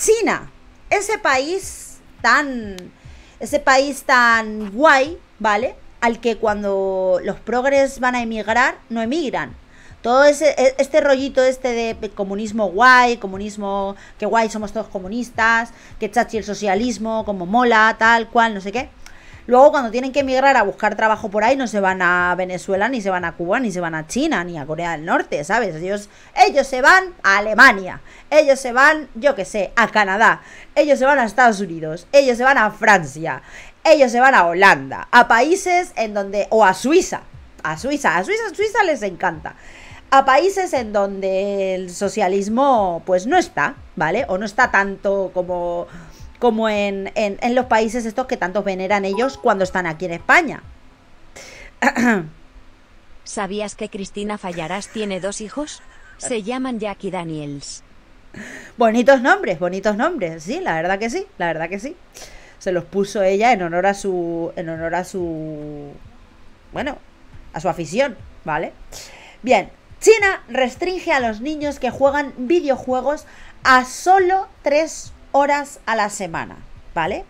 China, ese país tan, ese país tan guay, ¿vale? Al que cuando los progres van a emigrar, no emigran. Todo ese, e, este rollito este de comunismo guay, comunismo, que guay somos todos comunistas, que chachi el socialismo, como mola, tal cual, no sé qué Luego cuando tienen que emigrar a buscar trabajo por ahí, no se van a Venezuela, ni se van a Cuba, ni se van a China, ni a Corea del Norte, ¿sabes? Ellos, ellos se van a Alemania, ellos se van, yo qué sé, a Canadá, ellos se van a Estados Unidos, ellos se van a Francia, ellos se van a Holanda, a países en donde, o a Suiza, a Suiza, a Suiza, a Suiza les encanta a países en donde el socialismo pues no está, ¿vale? O no está tanto como como en, los países estos que tantos veneran ellos cuando están aquí en España. ¿Sabías que Cristina Fallarás tiene dos hijos? Se llaman Jackie Daniels. Bonitos nombres, bonitos nombres, sí, la verdad que sí, la verdad que sí. Se los puso ella en honor a su. en honor a su. bueno, a su afición, ¿vale? Bien, China restringe a los niños que juegan videojuegos a solo tres horas a la semana, ¿vale?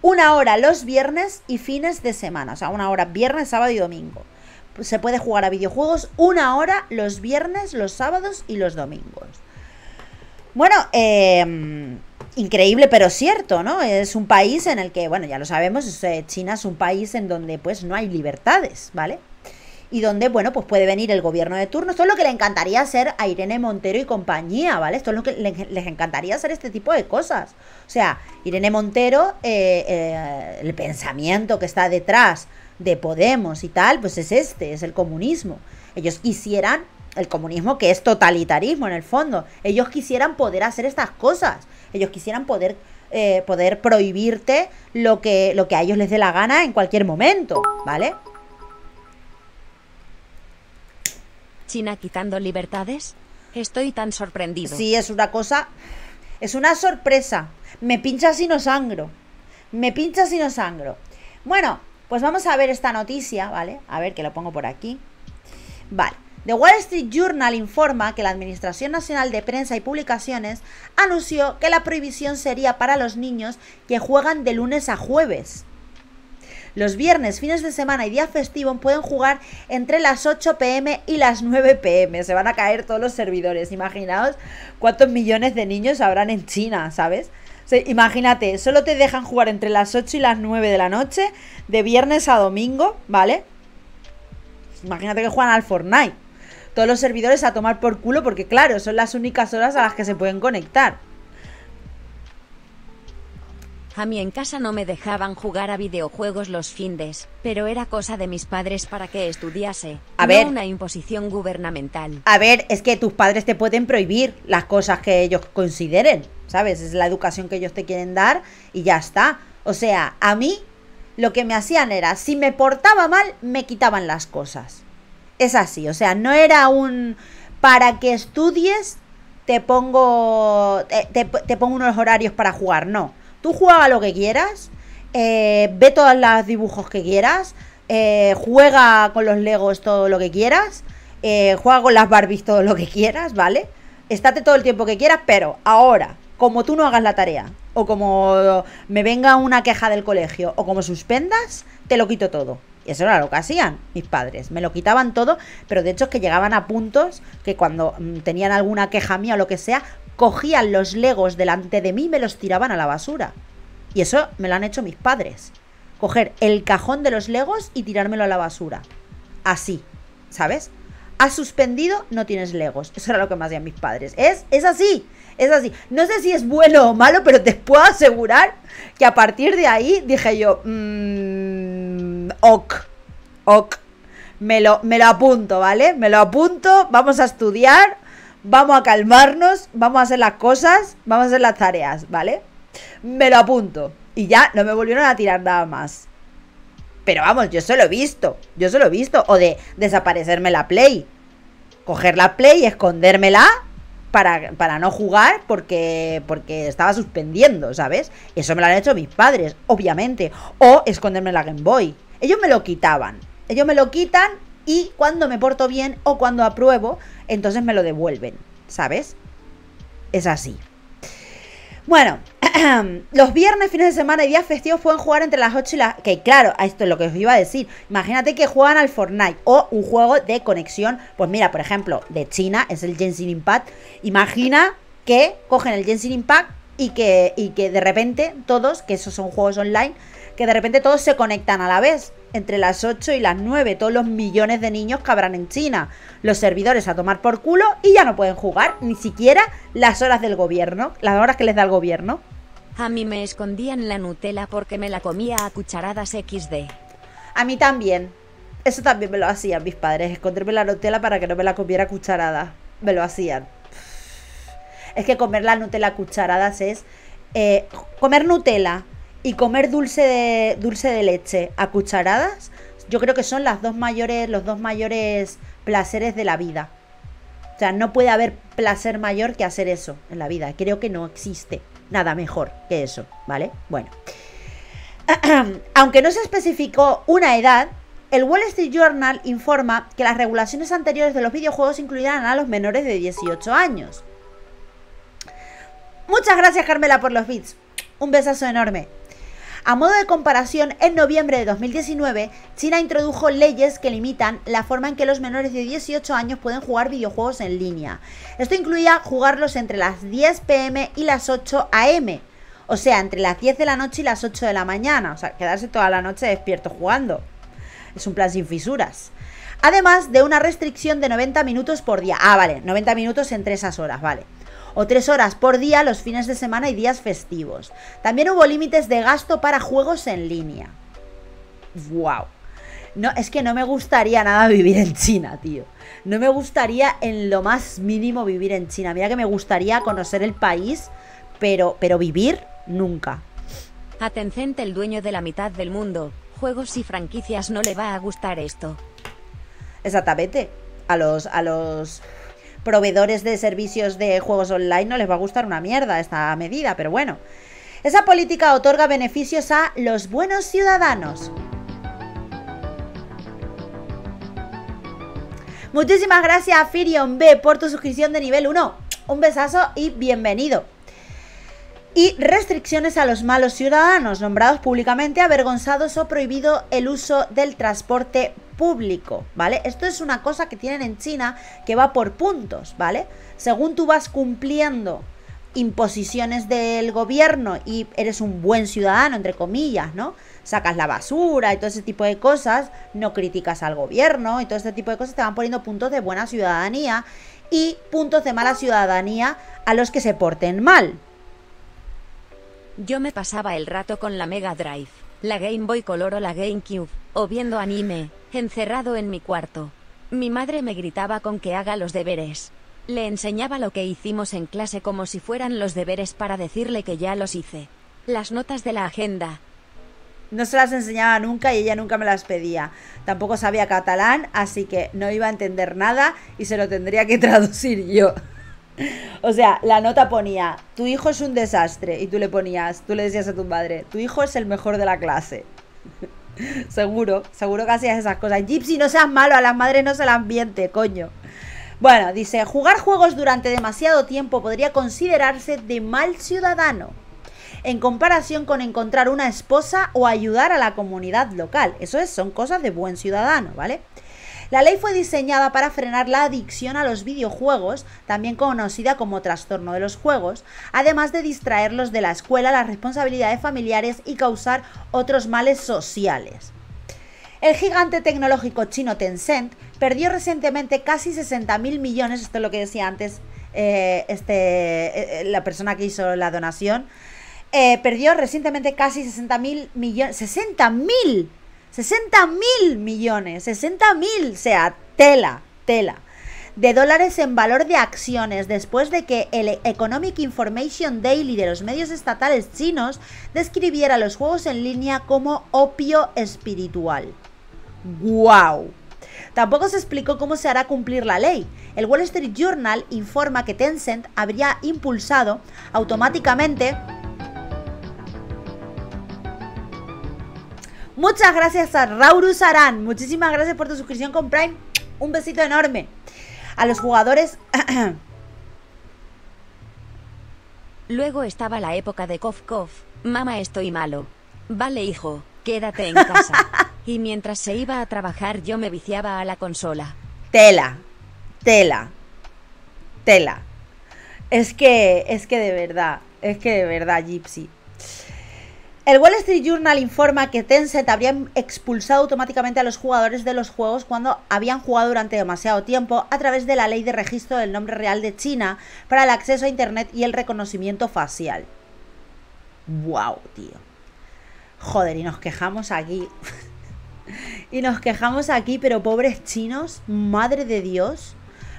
Una hora los viernes y fines de semana, o sea, una hora viernes, sábado y domingo. Se puede jugar a videojuegos una hora los viernes, los sábados y los domingos. Bueno, em, increíble pero cierto, ¿no? Es un país en el que, bueno, ya lo sabemos, eh, China es un país en donde pues no hay libertades, ¿vale? y donde, bueno, pues puede venir el gobierno de turno. Esto es lo que le encantaría hacer a Irene Montero y compañía, ¿vale? Esto es lo que les encantaría hacer este tipo de cosas. O sea, Irene Montero, eh, eh, el pensamiento que está detrás de Podemos y tal, pues es este, es el comunismo. Ellos quisieran el comunismo que es totalitarismo en el fondo. Ellos quisieran poder hacer estas cosas. Ellos quisieran poder, eh, poder prohibirte lo que, lo que a ellos les dé la gana en cualquier momento, ¿vale? China quitando libertades? Estoy tan sorprendido. Sí, es una cosa... Es una sorpresa. Me pincha si no sangro. Me pincha si no sangro. Bueno, pues vamos a ver esta noticia, ¿vale? A ver que lo pongo por aquí. Vale. The Wall Street Journal informa que la Administración Nacional de Prensa y Publicaciones anunció que la prohibición sería para los niños que juegan de lunes a jueves los viernes, fines de semana y día festivo pueden jugar entre las 8 pm y las 9 pm. Se van a caer todos los servidores. Imaginaos cuántos millones de niños habrán en China, ¿sabes? imagínate, solo te dejan jugar entre las 8 y las 9 de la noche, de viernes a domingo, ¿vale? Imagínate que juegan al Fortnite. Todos los servidores a tomar por culo porque claro, son las únicas horas a las que se pueden conectar. A mí en casa no me dejaban jugar a videojuegos los findes, pero era cosa de mis padres para que estudiase. A una imposición gubernamental. A ver, es que tus padres te pueden prohibir las cosas que ellos consideren, ¿sabes? Es la educación que ellos te quieren dar y ya está. O sea, a mí lo que me hacían era, si me portaba mal, me quitaban las cosas. Es así, o sea, no era un para que estudies te pongo te pongo unos horarios para jugar, no Tú juega lo que quieras, eh, ve todos los dibujos que quieras, eh, juega con los Legos todo lo que quieras, eh, juega con las Barbies todo lo que quieras, ¿vale? Estate todo el tiempo que quieras, pero ahora, como tú no hagas la tarea, o como me venga una queja del colegio, o como suspendas, te lo quito todo. Y eso era lo que hacían mis padres. Me lo quitaban todo, pero de hecho es que llegaban a puntos que cuando mm, tenían alguna queja mía o lo que sea, cogían los legos delante de mí y me los tiraban a la basura. Y eso me lo han hecho mis padres. Coger el cajón de los legos y tirármelo a la basura. Así, ¿sabes? Has suspendido, no tienes legos. Eso era lo que me hacían mis padres. Es, es así, es así. No sé si es bueno o malo, pero te puedo asegurar que a partir de ahí dije yo, mm, ok, ok, me lo, me lo apunto, ¿vale? Me lo apunto, vamos a estudiar, Vamos a calmarnos, vamos a hacer las cosas, vamos a hacer las tareas, ¿vale? Me lo apunto. Y ya no me volvieron a tirar nada más. Pero vamos, yo se lo he visto. Yo se lo he visto. O de desaparecerme la Play. Coger la Play y escondérmela para, para, no jugar porque, porque estaba suspendiendo, ¿sabes? Eso me lo han hecho mis padres, obviamente. O esconderme la Game Boy. Ellos me lo quitaban. Ellos me lo quitan y cuando me porto bien o cuando apruebo, entonces me lo devuelven, ¿sabes? Es así. Bueno, los viernes, fines de semana y días festivos pueden jugar entre las 8 y las... Que claro, esto es lo que os iba a decir. Imagínate que juegan al Fortnite o un juego de conexión. Pues mira, por ejemplo, de China, es el Genshin Impact. Imagina que cogen el Genshin Impact y que, y que de repente todos, que esos son juegos online, que de repente todos se conectan a la vez entre las 8 y las 9, todos los millones de niños cabrán en China. Los servidores a tomar por culo y ya no pueden jugar ni siquiera las horas del gobierno, las horas que les da el gobierno. A mí me escondían la Nutella porque me la comía a cucharadas XD. A mí también. Eso también me lo hacían mis padres, esconderme la Nutella para que no me la comiera a cucharadas. Me lo hacían. Es que comer la Nutella a cucharadas es... Eh, comer Nutella y comer dulce de, dulce de leche a cucharadas, yo creo que son las dos mayores, los dos mayores placeres de la vida. O sea, no puede haber placer mayor que hacer eso en la vida. Creo que no existe nada mejor que eso, ¿vale? Bueno. Aunque no se especificó una edad, el Wall Street Journal informa que las regulaciones anteriores de los videojuegos incluirán a los menores de 18 años. Muchas gracias Carmela por los bits. Un besazo enorme. A modo de comparación, en noviembre de 2019, China introdujo leyes que limitan la forma en que los menores de 18 años pueden jugar videojuegos en línea. Esto incluía jugarlos entre las 10 pm y las 8 am, o sea, entre las 10 de la noche y las 8 de la mañana, o sea, quedarse toda la noche despierto jugando. Es un plan sin fisuras. Además de una restricción de 90 minutos por día. Ah, vale, 90 minutos entre esas horas, vale o tres horas por día los fines de semana y días festivos. También hubo límites de gasto para juegos en línea. ¡Wow! No, es que no me gustaría nada vivir en China, tío. No me gustaría en lo más mínimo vivir en China. Mira que me gustaría conocer el país, pero, pero vivir nunca. Atencente el dueño de la mitad del mundo, juegos y franquicias no le va a gustar esto. Exactamente. A los, a los proveedores de servicios de juegos online no les va a gustar una mierda esta medida, pero bueno. Esa política otorga beneficios a los buenos ciudadanos. Muchísimas gracias Firion B por tu suscripción de nivel 1. Un besazo y bienvenido. Y restricciones a los malos ciudadanos, nombrados públicamente, avergonzados o prohibido el uso del transporte público, ¿vale? Esto es una cosa que tienen en China que va por puntos, ¿vale? Según tú vas cumpliendo imposiciones del gobierno y eres un buen ciudadano, entre comillas, ¿no? Sacas la basura y todo ese tipo de cosas, no criticas al gobierno y todo ese tipo de cosas, te van poniendo puntos de buena ciudadanía y puntos de mala ciudadanía a los que se porten mal. Yo me pasaba el rato con la Mega Drive la Game Boy Color o la GameCube, o viendo anime, encerrado en mi cuarto. Mi madre me gritaba con que haga los deberes. Le enseñaba lo que hicimos en clase como si fueran los deberes para decirle que ya los hice. Las notas de la agenda. No se las enseñaba nunca y ella nunca me las pedía. Tampoco sabía catalán, así que no iba a entender nada y se lo tendría que traducir yo. O sea, la nota ponía, tu hijo es un desastre. Y tú le ponías, tú le decías a tu madre, tu hijo es el mejor de la clase. seguro, seguro que hacías esas cosas. Gypsy, no seas malo, a las madres no se las miente, coño. Bueno, dice, jugar juegos durante demasiado tiempo podría considerarse de mal ciudadano en comparación con encontrar una esposa o ayudar a la comunidad local. Eso es, son cosas de buen ciudadano, ¿vale? La ley fue diseñada para frenar la adicción a los videojuegos, también conocida como trastorno de los juegos, además de distraerlos de la escuela, las responsabilidades familiares y causar otros males sociales. El gigante tecnológico chino Tencent perdió recientemente casi 60 mil millones, esto es lo que decía antes eh, este, eh, eh, la persona que hizo la donación, perdió recientemente casi 60 mil millones, 60 mil 60 mil millones, 60 mil, o sea, tela, tela, de dólares en valor de acciones después de que el Economic Information Daily de los medios estatales chinos describiera los juegos en línea como opio espiritual. ¡Guau! ¡Wow! Tampoco se explicó cómo se hará cumplir la ley. El Wall Street Journal informa que Tencent habría impulsado automáticamente Muchas gracias a Rauru Saran. Muchísimas gracias por tu suscripción con Prime. Un besito enorme. A los jugadores. Luego estaba la época de Kof Kof. Mamá, estoy malo. Vale, hijo, quédate en casa. y mientras se iba a trabajar, yo me viciaba a la consola. Tela. Tela. Tela. Es que, es que de verdad, es que de verdad, Gypsy. El Wall Street Journal informa que Tencent habría expulsado automáticamente a los jugadores de los juegos cuando habían jugado durante demasiado tiempo a través de la ley de registro del nombre real de China para el acceso a Internet y el reconocimiento facial. ¡Wow, tío! Joder, y nos quejamos aquí. y nos quejamos aquí, pero pobres chinos, madre de Dios.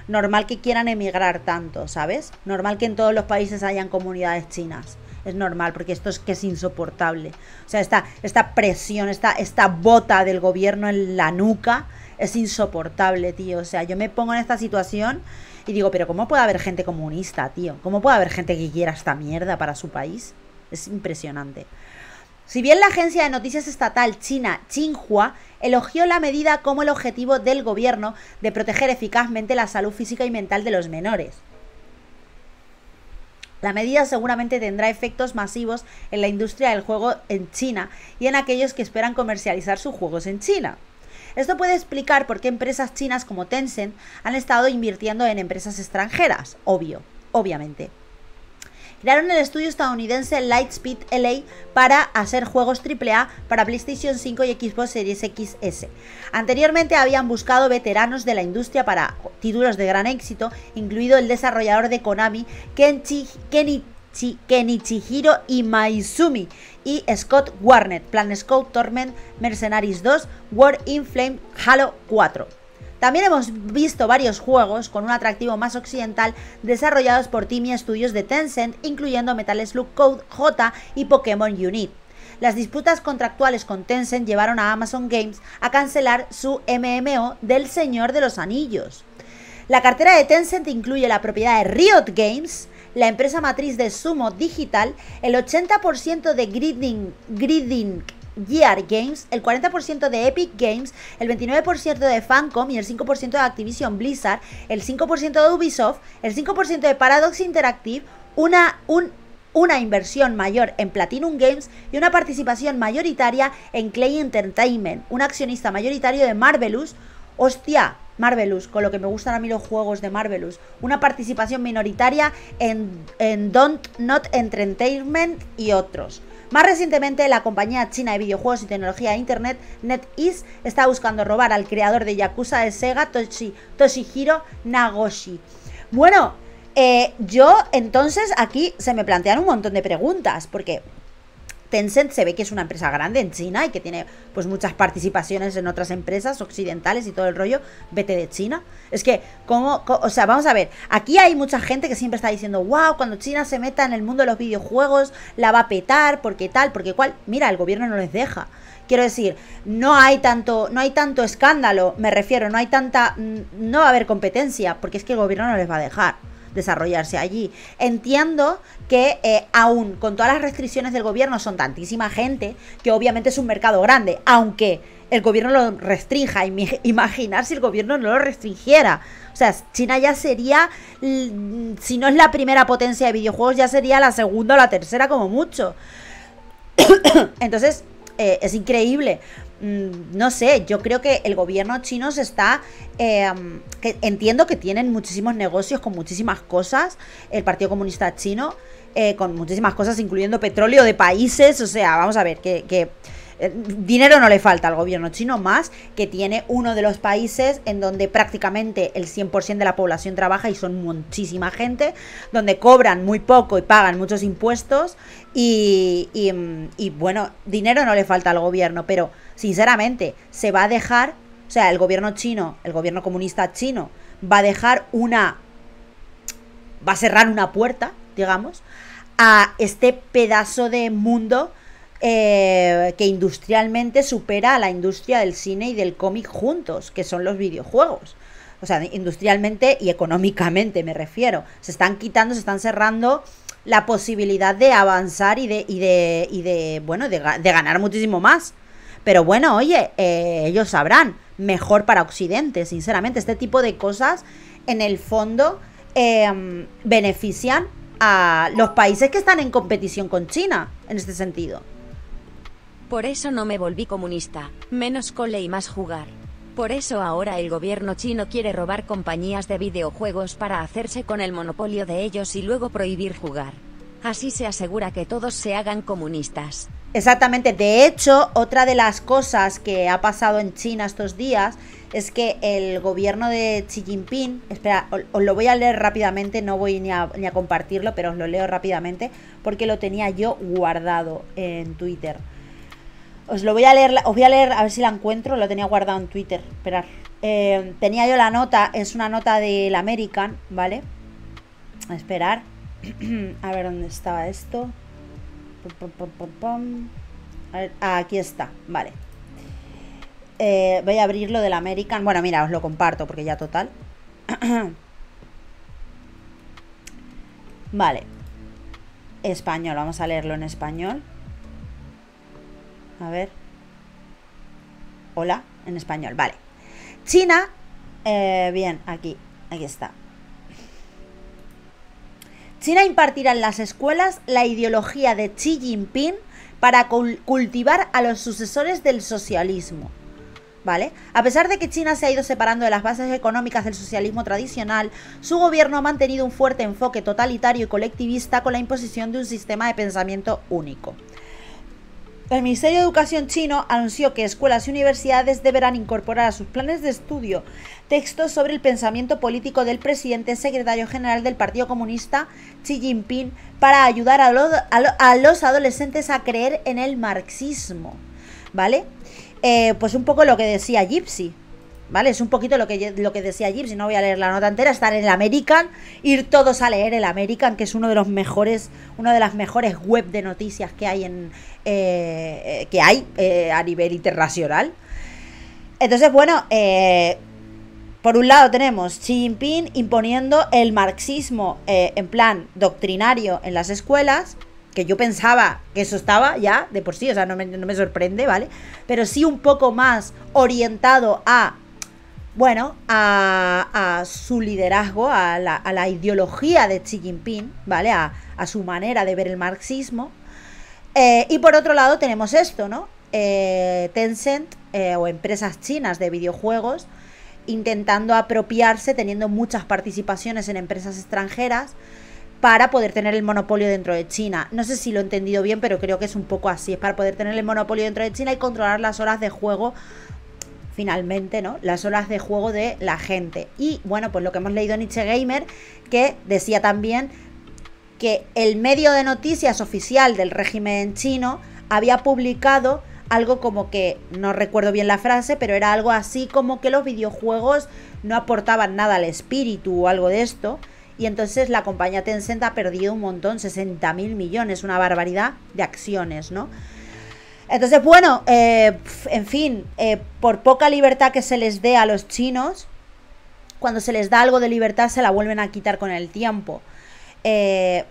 Normal que quieran emigrar tanto, ¿sabes? Normal que en todos los países hayan comunidades chinas es normal, porque esto es que es insoportable. O sea, esta, esta presión, esta, esta bota del gobierno en la nuca es insoportable, tío. O sea, yo me pongo en esta situación y digo, pero ¿cómo puede haber gente comunista, tío? ¿Cómo puede haber gente que quiera esta mierda para su país? Es impresionante. Si bien la agencia de noticias estatal china Xinhua elogió la medida como el objetivo del gobierno de proteger eficazmente la salud física y mental de los menores. La medida seguramente tendrá efectos masivos en la industria del juego en China y en aquellos que esperan comercializar sus juegos en China. Esto puede explicar por qué empresas chinas como Tencent han estado invirtiendo en empresas extranjeras, obvio, obviamente crearon el estudio estadounidense Lightspeed LA para hacer juegos AAA para PlayStation 5 y Xbox Series XS. Anteriormente habían buscado veteranos de la industria para títulos de gran éxito, incluido el desarrollador de Konami, Kenichi Hiro Kenichihiro Imaizumi y Scott Warner, Plan Torment, Mercenaries 2, War in Flame, Halo 4. También hemos visto varios juegos con un atractivo más occidental desarrollados por Timmy Studios de Tencent, incluyendo Metal Slug Code J y Pokémon Unit. Las disputas contractuales con Tencent llevaron a Amazon Games a cancelar su MMO del Señor de los Anillos. La cartera de Tencent incluye la propiedad de Riot Games, la empresa matriz de Sumo Digital, el 80% de Griding Gridding Gear Games, el 40% de Epic Games, el 29% de Fancom y el 5% de Activision Blizzard, el 5% de Ubisoft, el 5% de Paradox Interactive, una, una inversión mayor en Platinum Games y una participación mayoritaria en Clay Entertainment, un accionista mayoritario de Marvelous. Hostia, Marvelous, con lo que me gustan a mí los juegos de Marvelous. Una participación minoritaria en Don't Not Entertainment y otros. Más recientemente, la compañía china de videojuegos y tecnología Internet, NetEase, está buscando robar al creador de Yakuza de Sega, Toshihiro Nagoshi. Bueno, eh, yo entonces aquí se me plantean un montón de preguntas, porque Tencent se ve que es una empresa grande en China y que tiene pues muchas participaciones en otras empresas occidentales y todo el rollo, vete de China. Es que, como, o sea, vamos a ver, aquí hay mucha gente que siempre está diciendo, wow, cuando China se meta en el mundo de los videojuegos, la va a petar, porque tal, porque cual. Mira, el gobierno no les deja. Quiero decir, no hay tanto, no hay tanto escándalo, me refiero, no hay tanta, mm, no va a haber competencia, porque es que el gobierno no les va a dejar desarrollarse allí. Entiendo que eh, aún con todas las restricciones del gobierno son tantísima gente que obviamente es un mercado grande, aunque el gobierno lo restrinja. Imaginar si el gobierno no lo restringiera. O sea, China ya sería, si no es la primera potencia de videojuegos, ya sería la segunda o la tercera como mucho. Entonces, eh, es increíble. Mm, no sé, yo creo que el gobierno chino se está, eh, mm, entiendo que tienen muchísimos negocios con muchísimas cosas, el Partido Comunista Chino, eh, con muchísimas cosas, incluyendo petróleo de países, o sea, vamos a ver, que, eh, dinero no le falta al gobierno chino más, que tiene uno de los países en donde prácticamente el 100% de la población trabaja y son muchísima gente, donde cobran muy poco y pagan muchos impuestos y mm, bueno, dinero no le falta al gobierno, pero sinceramente, se va a dejar, o sea, el gobierno chino, el gobierno comunista chino, va a dejar una, va a cerrar una puerta, digamos, a este pedazo de mundo eh, que industrialmente supera a la industria del cine y del cómic juntos, que son los videojuegos. O sea, industrialmente y económicamente me refiero. Se están quitando, se están cerrando la posibilidad de avanzar y de, y de, y de bueno, de, de ganar muchísimo más. Pero bueno, oye, eh, ellos sabrán. Mejor para Occidente, sinceramente. Este tipo de cosas, en el fondo, em, benefician a los países que están en competición con China, en este sentido. Por eso no me volví comunista, menos cole y más jugar. Por eso ahora el gobierno chino quiere robar compañías de videojuegos para hacerse con el monopolio de ellos y luego prohibir jugar. Así se asegura que todos se hagan comunistas. Exactamente. De hecho, otra de las cosas que ha pasado en China estos días es que el gobierno de Xi Jinping, espera, os, lo voy a leer rápidamente, no voy ni a, compartirlo, pero os lo leo rápidamente porque lo tenía yo guardado en Twitter. Os lo voy a leer, os voy a leer a ver si la encuentro, lo tenía guardado en Twitter, esperar. Eh, tenía yo la nota, es una nota del American, ¿vale? A esperar. a ver dónde estaba esto. Ah, aquí está, vale. Eh, voy a abrir lo del American. Bueno, mira, os lo comparto porque ya total. vale. Español, vamos a leerlo en español. A ver. Hola, en español, vale. China, eh, bien, aquí, aquí está. China impartirá en las escuelas la ideología de Xi Jinping para cultivar a los sucesores del socialismo. ¿Vale? A pesar de que China se ha ido separando de las bases económicas del socialismo tradicional, su gobierno ha mantenido un fuerte enfoque totalitario y colectivista con la imposición de un sistema de pensamiento único. El Ministerio de Educación chino anunció que escuelas y universidades deberán incorporar a sus planes de estudio textos sobre el pensamiento político del presidente secretario general del Partido Comunista, Xi Jinping, para ayudar a, a, los adolescentes a creer en el marxismo. ¿Vale? Eh, pues un poco lo que decía Gypsy. ¿Vale? Es un poquito lo que, lo que decía Gypsy. No voy a leer la nota entera, estar en el American, ir todos a leer el American, que es uno de los mejores, una de las mejores web de noticias que hay en. Eh, eh, que hay a nivel internacional. Entonces, bueno, por un lado tenemos Xi Jinping imponiendo el marxismo eh, en plan doctrinario en las escuelas, que yo pensaba que eso estaba ya de por sí, o sea, no me, sorprende, ¿vale? Pero sí un poco más orientado a bueno, a, a, su liderazgo, a la, ideología de Xi Jinping, ¿vale? A, su manera de ver el marxismo. Eh, y por otro lado tenemos esto, ¿no? Eh, Tencent o empresas chinas de videojuegos intentando apropiarse, teniendo muchas participaciones en empresas extranjeras para poder tener el monopolio dentro de China. No sé si lo he entendido bien, pero creo que es un poco así, es para poder tener el monopolio dentro de China y controlar las horas de juego finalmente, ¿no? Las horas de juego de la gente. Y bueno, pues lo que hemos leído en Nietzsche Gamer, que decía también que el medio de noticias oficial del régimen chino había publicado algo como que, no recuerdo bien la frase, pero era algo así como que los videojuegos no aportaban nada al espíritu o algo de esto. Y entonces la compañía Tencent ha perdido un montón, 60 mil millones, una barbaridad de acciones, ¿no? Entonces, bueno, eh, en fin, eh, por poca libertad que se les dé a los chinos, cuando se les da algo de libertad se la vuelven a quitar con el tiempo. Eh,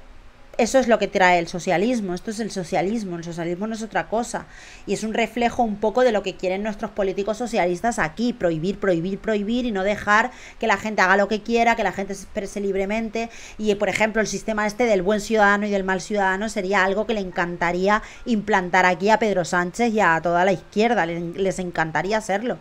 eso es lo que trae el socialismo, esto es el socialismo, el socialismo no es otra cosa. Y es un reflejo un poco de lo que quieren nuestros políticos socialistas aquí, prohibir, prohibir, prohibir y no dejar que la gente haga lo que quiera, que la gente se exprese libremente. Y por ejemplo, el sistema este del buen ciudadano y del mal ciudadano sería algo que le encantaría implantar aquí a Pedro Sánchez y a toda la izquierda, les encantaría hacerlo.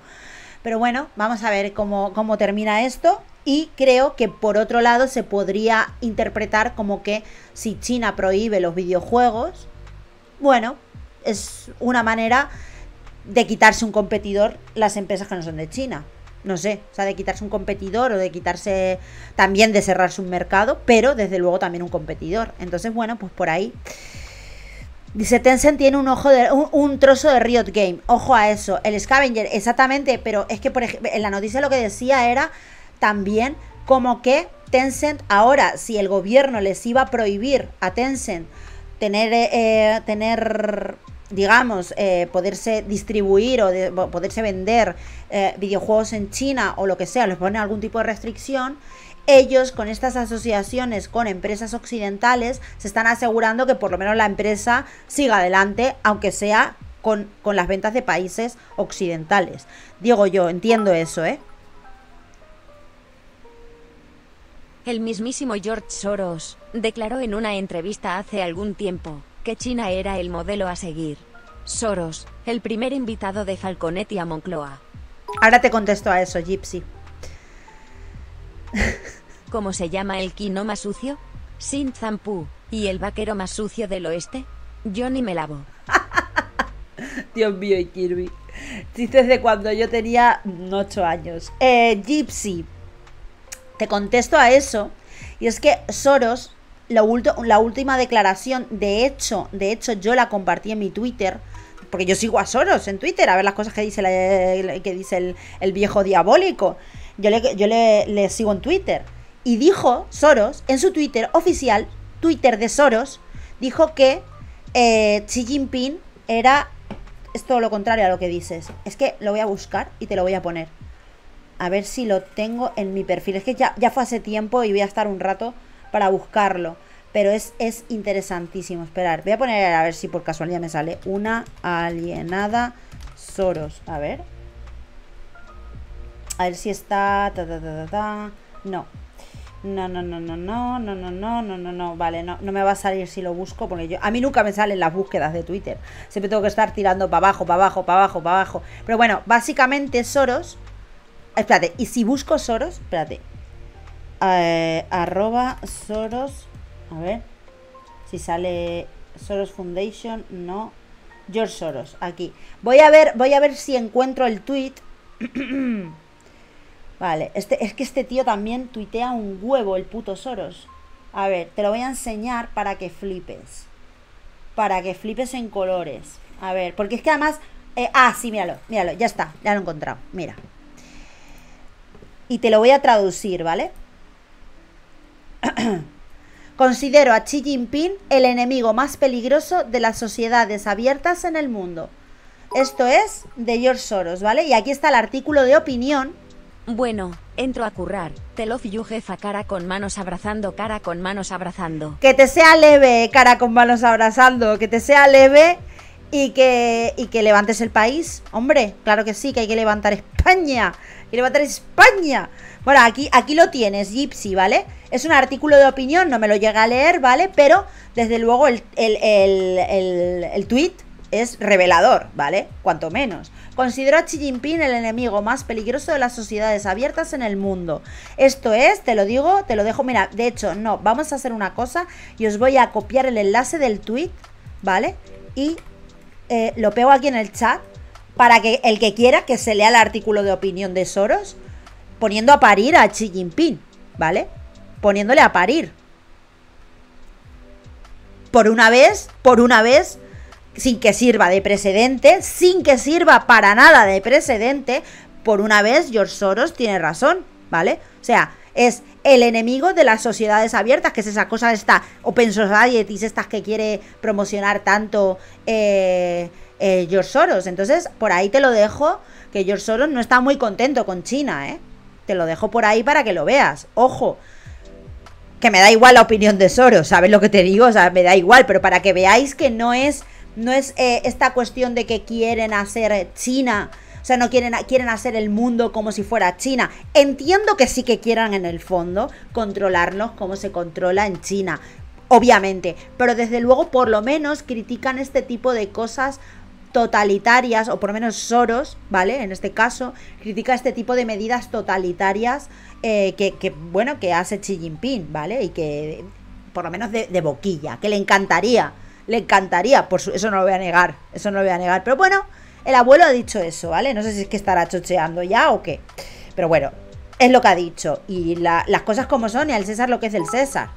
Pero bueno, vamos a ver cómo, termina esto. Y creo que por otro lado se podría interpretar como que si China prohíbe los videojuegos, bueno, es una manera de quitarse un competidor las empresas que no son de China. No sé, o sea, de quitarse un competidor o de quitarse también de cerrarse un mercado, pero desde luego también un competidor. Entonces, bueno, pues por ahí Dice Tencent tiene un ojo de un, trozo de Riot Game. Ojo a eso. El Scavenger, exactamente. Pero es que por ejemplo, en la noticia lo que decía era también como que Tencent ahora, si el gobierno les iba a prohibir a Tencent tener, eh, eh, tener digamos, eh, poderse distribuir o poderse vender videojuegos en China o lo que sea, les pone algún tipo de restricción, ellos con estas asociaciones con empresas occidentales se están asegurando que por lo menos la empresa siga adelante, aunque sea con, las ventas de países occidentales. Digo yo, entiendo eso, ¿eh? El mismísimo George Soros declaró en una entrevista hace algún tiempo que China era el modelo a seguir. Soros, el primer invitado de Falconetti a Moncloa. Ahora te contesto a eso, Gypsy. ¿Cómo se llama el quino más sucio? Sin zampú. ¿Y el vaquero más sucio del oeste? Yo ni me lavo. Dios mío, y Kirby. Chistes de cuando yo tenía 8 mm, años. Eh, Gypsy. Te contesto a eso. Y es que Soros, la, última declaración, de hecho, de hecho, yo la compartí en mi Twitter porque yo sigo a Soros en Twitter a ver las cosas que dice, eh, que dice el, viejo diabólico yo le, sigo en Twitter. Y dijo Soros, en su Twitter oficial, Twitter de Soros, dijo que eh, Xi Jinping era... Es todo lo contrario a lo que dices. Es que lo voy a buscar y te lo voy a poner. A ver si lo tengo en mi perfil. Es que ya, ya fue hace tiempo y voy a estar un rato para buscarlo. Pero es, es interesantísimo. Esperar. Voy a poner a ver si por casualidad me sale una alienada Soros. A ver. A ver si está. Ta, ta, ta, no. No, no, no, no, no, no, no, no, no, no, no, vale, no, no me va a salir si lo busco, porque yo, a mí nunca me salen las búsquedas de Twitter, siempre tengo que estar tirando para abajo, para abajo, para abajo, para abajo, pero bueno, básicamente Soros, espérate, y si busco Soros, espérate, eh, arroba Soros, a ver, si sale Soros Foundation, no, George Soros, aquí, voy a ver, voy a ver si encuentro el tweet. Vale, este, es que este tío también tuitea un huevo, el puto Soros. A ver, te lo voy a enseñar para que flipes. Para que flipes en colores. A ver, porque es que además... Eh, ah, sí, míralo, míralo, ya está, ya lo he encontrado, mira. Y te lo voy a traducir, ¿vale? Considero a Xi Jinping el enemigo más peligroso de las sociedades abiertas en el mundo. Esto es de George Soros, ¿vale? Y aquí está el artículo de opinión bueno, entro a currar. Te lo jefa cara con manos abrazando, cara con manos abrazando. Que te sea leve, cara con manos abrazando, que te sea leve y que, y que levantes el país. Hombre, claro que sí, que hay que levantar España. Hay que levantar España. Bueno, aquí, aquí lo tienes, Gypsy, ¿vale? Es un artículo de opinión, no me lo llega a leer, ¿vale? Pero desde luego el tweet es revelador, ¿vale? Cuanto menos. Considero a Xi Jinping el enemigo más peligroso de las sociedades abiertas en el mundo. Esto es, te lo digo, te lo dejo. Mira, de hecho, no, vamos a hacer una cosa y os voy a copiar el enlace del tweet, ¿vale? Y eh, lo pego aquí en el chat para que el que quiera que se lea el artículo de opinión de Soros poniendo a parir a Xi Jinping, ¿vale? Poniéndole a parir. Por una vez, por una vez, sin que sirva de precedente, sin que sirva para nada de precedente, por una vez George Soros tiene razón, ¿vale? O sea, es el enemigo de las sociedades abiertas, que es esa cosa, esta Open Society, estas que quiere promocionar tanto eh, eh, George Soros. Entonces, por ahí te lo dejo, que George Soros no está muy contento con China, ¿eh? Te lo dejo por ahí para que lo veas. Ojo, que me da igual la opinión de Soros, ¿sabes lo que te digo? O sea, me da igual, pero para que veáis que no es no es eh, esta cuestión de que quieren hacer China. O sea, no quieren, quieren hacer el mundo como si fuera China. Entiendo que sí que quieran en el fondo controlarnos como se controla en China. Obviamente. Pero desde luego por lo menos critican este tipo de cosas totalitarias, o por lo menos Soros, ¿vale? En este caso, critica este tipo de medidas totalitarias eh, que, bueno, que hace Xi Jinping, ¿vale? Y que, por lo menos de boquilla, que le encantaría le encantaría, por eso no lo voy a negar, eso no lo voy a negar. Pero bueno, el abuelo ha dicho eso, ¿vale? No sé si es que estará chocheando ya o qué. Pero bueno, es lo que ha dicho. Y las cosas como son, y al César lo que es el César.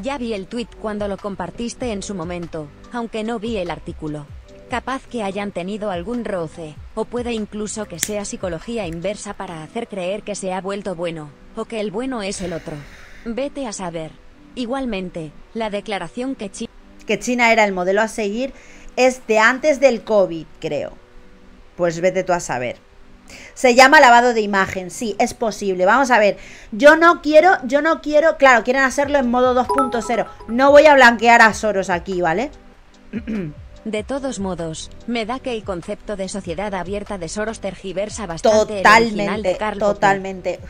Ya vi el tweet cuando lo compartiste en su momento, aunque no vi el artículo. Capaz que hayan tenido algún roce, o puede incluso que sea psicología inversa para hacer creer que se ha vuelto bueno, o que el bueno es el otro. Vete a saber. Igualmente, la declaración que China... era el modelo a seguir es de antes del COVID, creo. Pues vete tú a saber. Se llama lavado de imagen, sí, es posible. Vamos a ver, yo no quiero, yo no quiero, claro, quieren hacerlo en modo 2.0. No voy a blanquear a Soros aquí, ¿vale? De todos modos, me da que el concepto de sociedad abierta de Soros tergiversa bastante totalmente, Totalmente.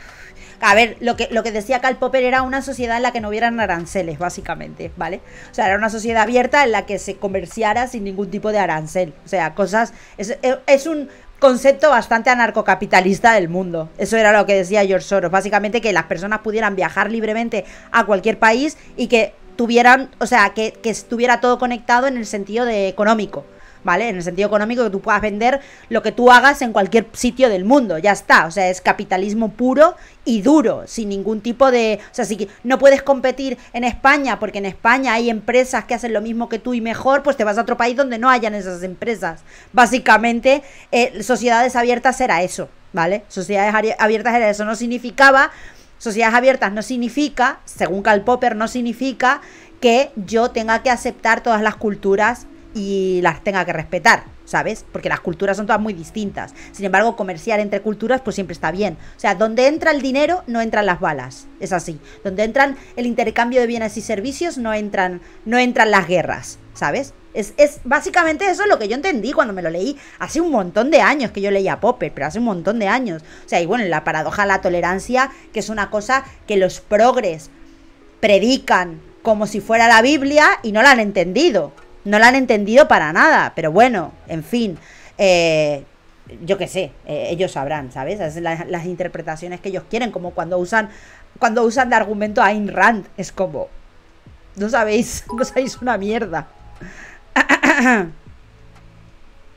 A ver, lo que, lo que decía Karl Popper era una sociedad en la que no hubieran aranceles, básicamente, ¿vale? O sea, era una sociedad abierta en la que se comerciara sin ningún tipo de arancel. O sea, cosas... es, e, un concepto bastante anarcocapitalista del mundo. Eso era lo que decía George Soros. Básicamente que las personas pudieran viajar libremente a cualquier país y que tuvieran, o sea, que, que estuviera todo conectado en el sentido de económico. ¿vale? En el sentido económico que tú puedas vender lo que tú hagas en cualquier sitio del mundo, ya está, o sea, es capitalismo puro y duro, sin ningún tipo de, o sea, si no puedes competir en España porque en España hay empresas que hacen lo mismo que tú y mejor, pues te vas a otro país donde no hayan esas empresas. Básicamente, eh, sociedades abiertas era eso, ¿vale? Sociedades abiertas era eso, no significaba sociedades abiertas no significa, según Karl Popper, no significa que yo tenga que aceptar todas las culturas y las tenga que respetar, ¿sabes? Porque las culturas son todas muy distintas. Sin embargo, comerciar entre culturas pues siempre está bien. O sea, donde entra el dinero no entran las balas, es así. Donde entran el intercambio de bienes y servicios no entran no entran las guerras, ¿sabes? Es, básicamente eso es lo que yo entendí cuando me lo leí hace un montón de años que yo leía Popper, pero hace un montón de años. O sea, y bueno, la paradoja de la tolerancia, que es una cosa que los progres predican como si fuera la Biblia y no la han entendido no la han entendido para nada, pero bueno, en fin. Eh, yo qué sé, eh, ellos sabrán, ¿sabes? las interpretaciones que ellos quieren, como cuando usan, cuando usan de argumento a Ayn Rand, es como, no sabéis, no sabéis una mierda.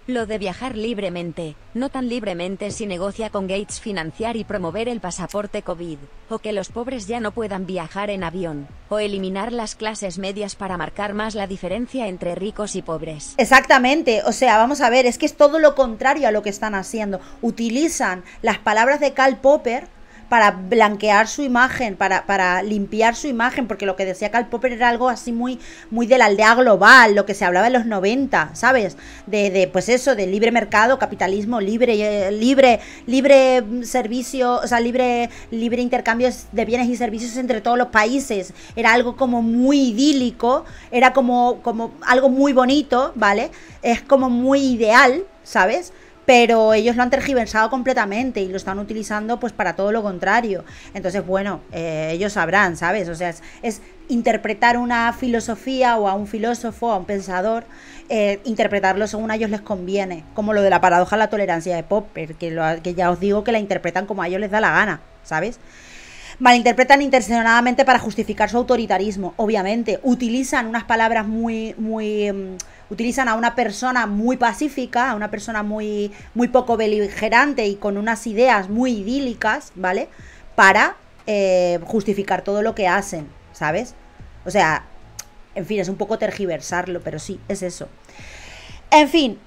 Lo de viajar libremente, no tan libremente si negocia con Gates financiar y promover el pasaporte COVID, o que los pobres ya no puedan viajar en avión, o eliminar las clases medias para marcar más la diferencia entre ricos y pobres. Exactamente, o sea, vamos a ver, es que es todo lo contrario a lo que están haciendo. Utilizan las palabras de Karl Popper para blanquear su imagen, para, para limpiar su imagen, porque lo que decía Karl Popper era algo así muy, muy de la aldea global, lo que se hablaba en los 90, ¿sabes? De, pues eso, de libre mercado, capitalismo libre, eh, libre, libre servicio, o sea, libre, libre intercambio de bienes y servicios entre todos los países. Era algo como muy idílico, era como, como algo muy bonito, ¿vale? Es como muy ideal, ¿sabes? pero ellos lo han tergiversado completamente y lo están utilizando pues para todo lo contrario. Entonces, bueno, eh, ellos sabrán, ¿sabes? O sea, es, interpretar una filosofía o a un filósofo, a un pensador, eh, interpretarlo según a ellos les conviene, como lo de la paradoja de la tolerancia de Popper, que, lo, que ya os digo que la interpretan como a ellos les da la gana, ¿sabes? malinterpretan intencionadamente para justificar su autoritarismo, obviamente. Utilizan unas palabras muy, muy... Mm, utilizan a una persona muy pacífica, a una persona muy, muy poco beligerante y con unas ideas muy idílicas, ¿vale? Para eh, justificar todo lo que hacen, ¿sabes? O sea, en fin, es un poco tergiversarlo, pero sí, es eso. En fin.